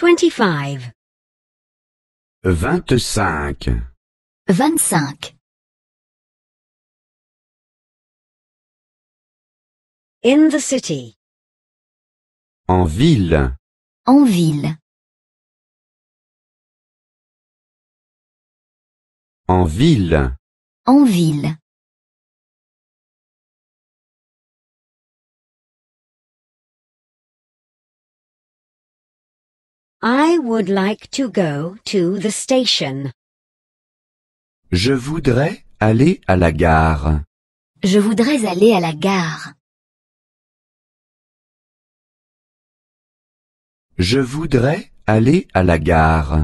25 25 25 In the city En ville En ville En ville En ville I would like to go to the station. Je voudrais aller à la gare. Je voudrais aller à la gare. Je voudrais aller à la gare.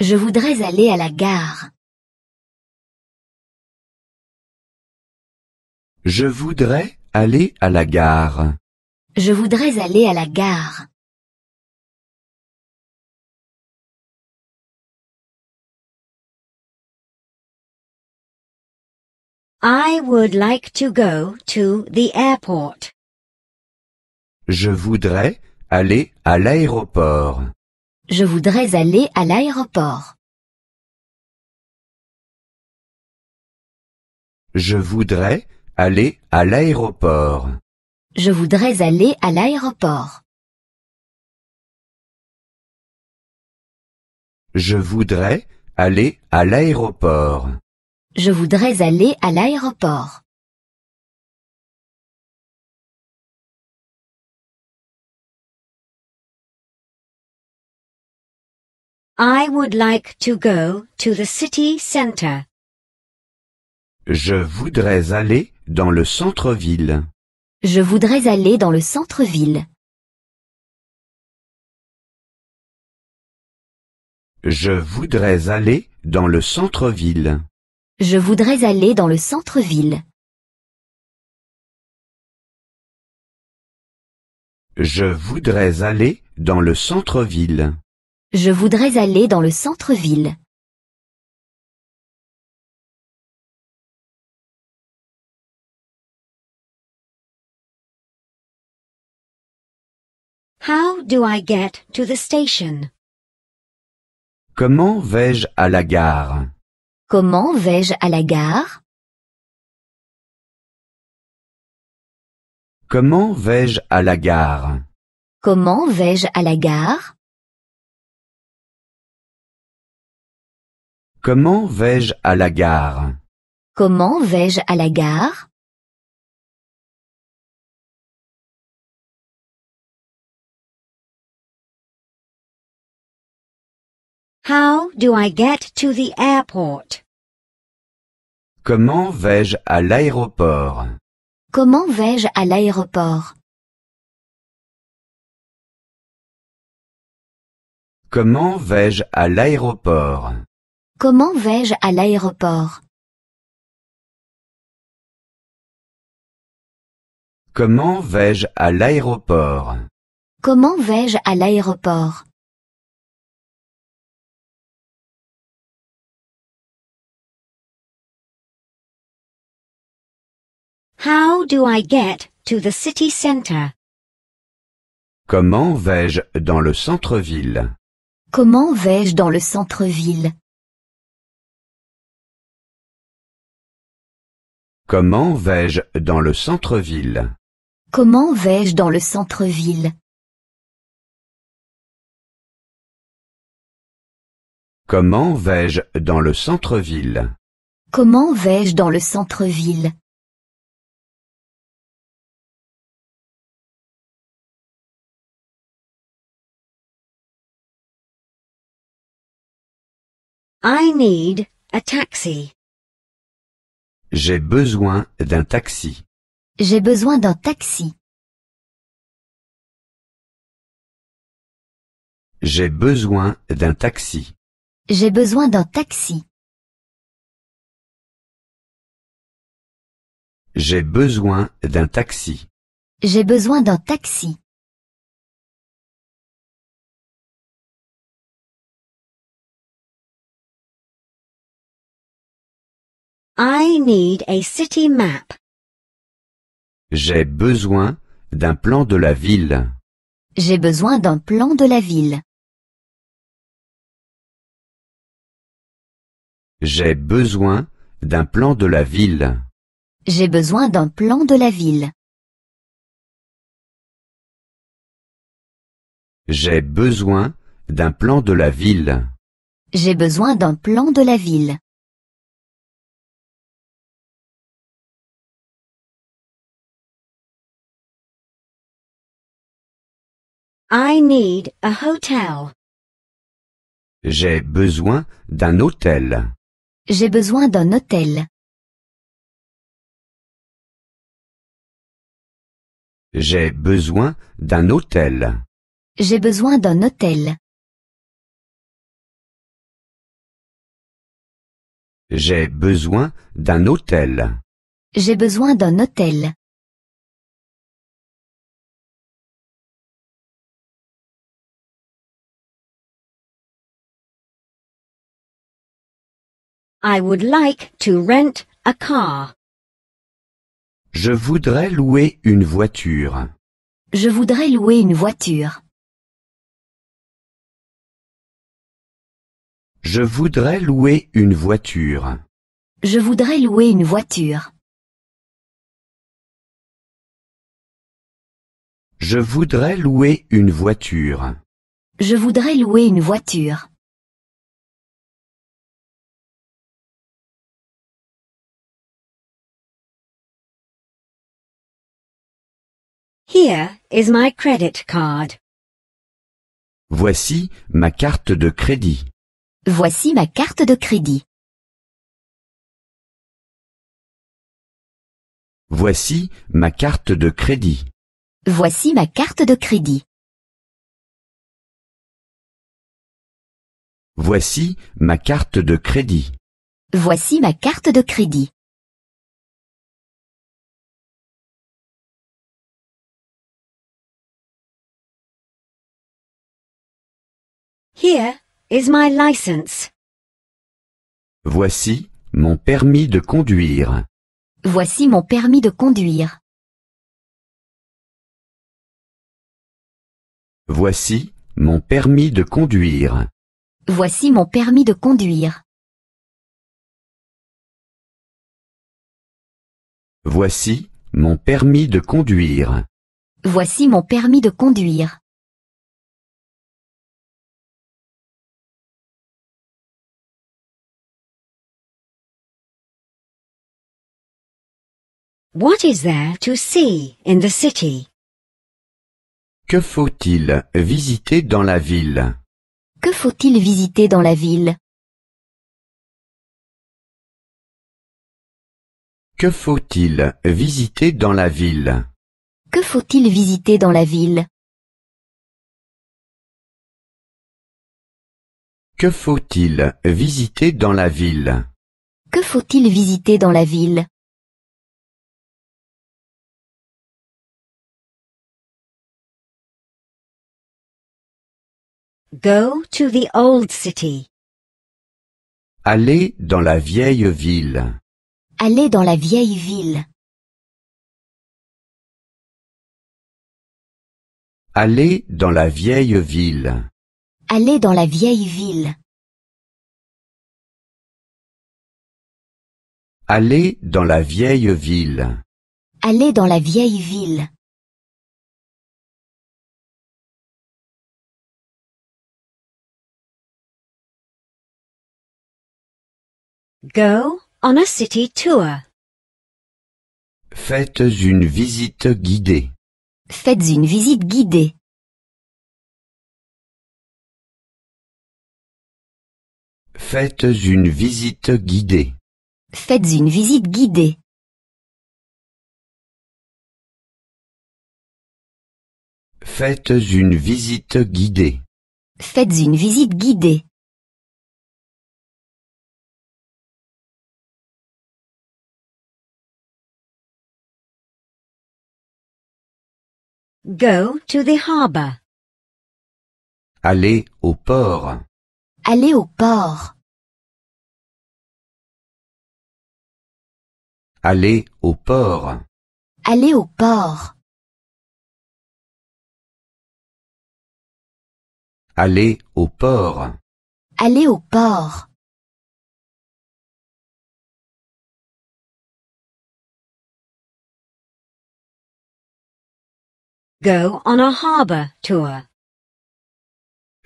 Je voudrais aller à la gare. Je voudrais aller à la gare. Je voudrais aller à la gare. I would like to go to the airport. Je voudrais aller à l'aéroport. Je voudrais aller à l'aéroport. Je voudrais aller à l'aéroport. Je voudrais aller à l'aéroport. Je voudrais aller à l'aéroport. Je voudrais aller à l'aéroport. I would like to go to the city center. Je voudrais aller dans le centre-ville. Je voudrais aller dans le centre-ville. Je voudrais aller dans le centre-ville. Je voudrais aller dans le centre-ville. Je voudrais aller dans le centre-ville. Je voudrais aller dans le centre-ville. How do I get to the station? Comment vais-je à la gare? Comment vais-je à la gare Comment vais-je à la gare Comment vais-je à la gare Comment vais-je à la gare Comment vais-je à la gare How do I get to the airport? Comment vais-je à l'aéroport? Comment vais-je à l'aéroport? Comment vais-je à l'aéroport? Comment vais-je à l'aéroport? Comment vais-je à l'aéroport? vais-je à l'aéroport? How do I get to the city center? Comment vais-je dans le centre-ville? Comment vais-je dans le centre-ville? Comment vais-je dans le centre-ville? Comment vais-je dans le centre-ville? Comment vais-je dans le centre-ville? Comment vais-je dans le centre-ville? I need a taxi. J'ai besoin d'un taxi. J'ai besoin d'un taxi. J'ai besoin d'un taxi. J'ai besoin d'un taxi. J'ai besoin d'un taxi. J'ai besoin d'un taxi. I need a city map. J'ai besoin d'un plan de la ville. J'ai besoin d'un plan de la ville. J'ai besoin d'un plan de la ville. J'ai besoin d'un plan de la ville. J'ai besoin d'un plan de la ville. J'ai besoin d'un plan de la ville. I need a hotel. J'ai besoin d'un hôtel. J'ai besoin d'un hôtel. J'ai besoin d'un hôtel. J'ai besoin d'un hôtel. J'ai besoin d'un hôtel. J'ai besoin d'un hôtel. I would like to rent a car. Je voudrais louer une voiture. Je voudrais louer une voiture. Je voudrais louer une voiture. Je voudrais louer une voiture. Je voudrais louer une voiture. Je voudrais louer une voiture. Here is my credit card. Voici ma carte de crédit. Voici ma carte de crédit. Voici ma carte de crédit. Voici ma carte de crédit. Voici ma carte de crédit. Voici ma carte de crédit. Here is my license. Voici mon permis de conduire. Voici mon permis de conduire. Voici mon permis de conduire. Voici mon permis de conduire. Voici mon permis de conduire. Voici mon permis de conduire. What is there to see in the city? Que faut-il visiter dans la ville? Que faut-il visiter dans la ville? Que faut-il visiter dans la ville? Que faut-il visiter dans la ville? Que faut-il visiter dans la ville? Que faut-il visiter dans la ville? Go to the old city. Allez dans la vieille ville. Allez dans la vieille ville. Allez dans la vieille ville. Allez dans la vieille ville. Allez dans la vieille ville. Allez dans la vieille ville. Go on a city tour. Faites une visite guidée. Faites une visite guidée. Faites une visite guidée. Faites une visite guidée. Faites une visite guidée. Go to the harbor. Allez au port. Allez au port. Allez au port. Allez au port. Allez au port. Allez au port. go on a harbor tour.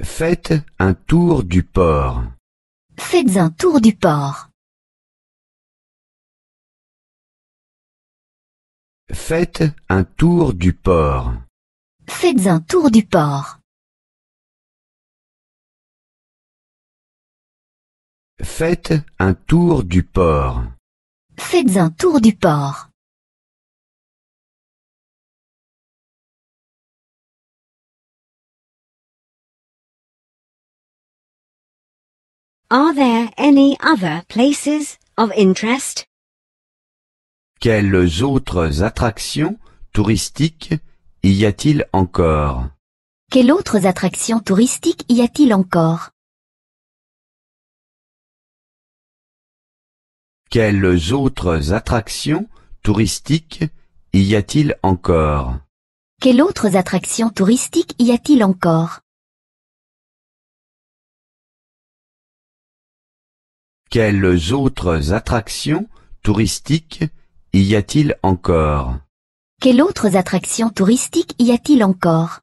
Faites un tour du port. Faites un tour du port. Faites un tour du port. Faites un tour du port. Faites un tour du port. Faites un tour du port. Are there any other places of interest? Quelles autres attractions touristiques y a-t-il encore? Quelles autres attractions touristiques y a-t-il encore? Quelles autres attractions touristiques y a-t-il encore Quelles autres attractions touristiques y a-t-il encore Quelles autres attractions touristiques y a-t-il encore? Quelles autres attractions touristiques y a-t-il encore?